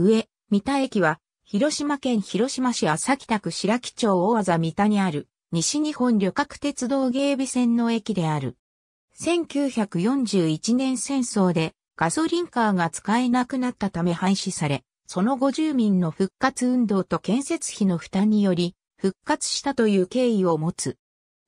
上、三田駅は、広島県広島市朝北区白木町大技三田にある、西日本旅客鉄道芸備線の駅である。1941年戦争でガソリンカーが使えなくなったため廃止され、その後住民の復活運動と建設費の負担により復活したという経緯を持つ。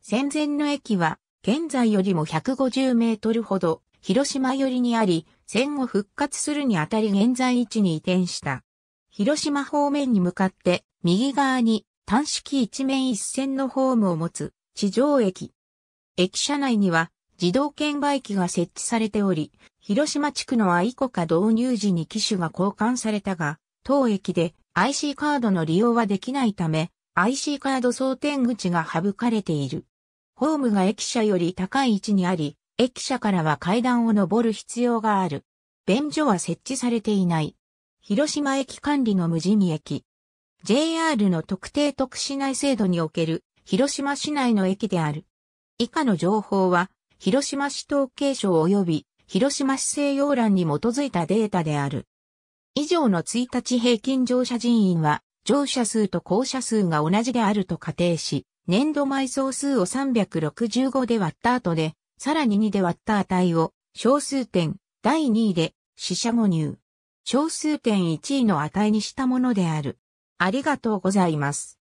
戦前の駅は現在よりも150メートルほど広島寄りにあり、戦後復活するにあたり現在位置に移転した。広島方面に向かって右側に単式一面一線のホームを持つ地上駅。駅舎内には自動券売機が設置されており、広島地区のアイコカ導入時に機種が交換されたが、当駅で IC カードの利用はできないため、IC カード装填口が省かれている。ホームが駅舎より高い位置にあり、駅舎からは階段を上る必要がある。便所は設置されていない。広島駅管理の無地味駅。JR の特定特市内制度における広島市内の駅である。以下の情報は、広島市統計省及び広島市政要欄に基づいたデータである。以上の1日平均乗車人員は、乗車数と降車数が同じであると仮定し、年度埋葬数を365で割った後で、さらに2で割った値を小数点第2位で四捨五入。小数点1位の値にしたものである。ありがとうございます。